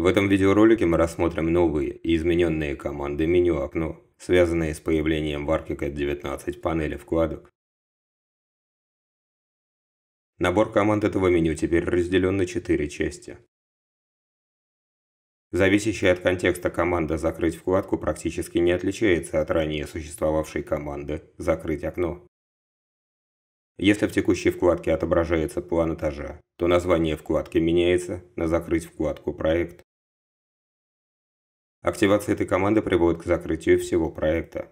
В этом видеоролике мы рассмотрим новые и измененные команды меню окно, связанные с появлением в ArchiCAD 19 панели вкладок. Набор команд этого меню теперь разделен на четыре части. Зависящая от контекста команда «Закрыть вкладку» практически не отличается от ранее существовавшей команды «Закрыть окно». Если в текущей вкладке отображается план этажа, то название вкладки меняется на «Закрыть вкладку проект». Активация этой команды приводит к закрытию всего проекта.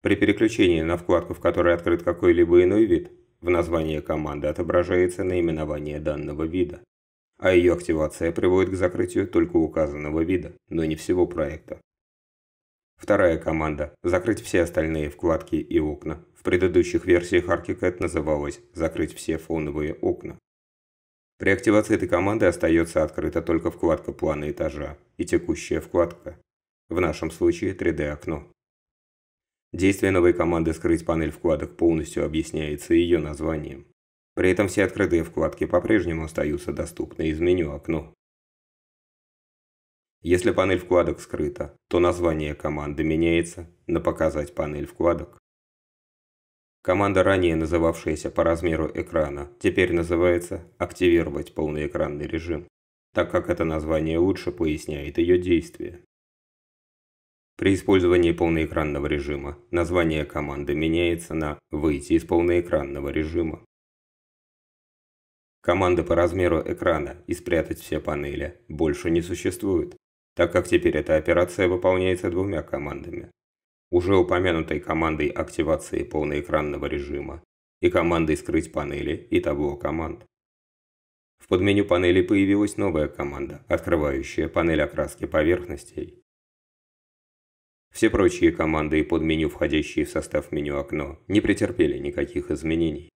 При переключении на вкладку, в которой открыт какой-либо иной вид, в названии команды отображается наименование данного вида, а ее активация приводит к закрытию только указанного вида, но не всего проекта. Вторая команда «Закрыть все остальные вкладки и окна» в предыдущих версиях ArchiCAD называлась «Закрыть все фоновые окна». При активации этой команды остается открыта только вкладка плана этажа и текущая вкладка. В нашем случае 3D-окно. Действие новой команды «Скрыть панель вкладок» полностью объясняется ее названием. При этом все открытые вкладки по-прежнему остаются доступны из меню «Окно». Если панель вкладок скрыта, то название команды меняется на «Показать панель вкладок». Команда, ранее называвшаяся по размеру экрана, теперь называется «Активировать полноэкранный режим», так как это название лучше поясняет ее действие. При использовании полноэкранного режима название команды меняется на «Выйти из полноэкранного режима». Команды по размеру экрана и спрятать все панели больше не существует, так как теперь эта операция выполняется двумя командами уже упомянутой командой активации полноэкранного режима и командой «Скрыть панели» и табло команд. В подменю панели появилась новая команда, открывающая панель окраски поверхностей. Все прочие команды и подменю, входящие в состав меню окно, не претерпели никаких изменений.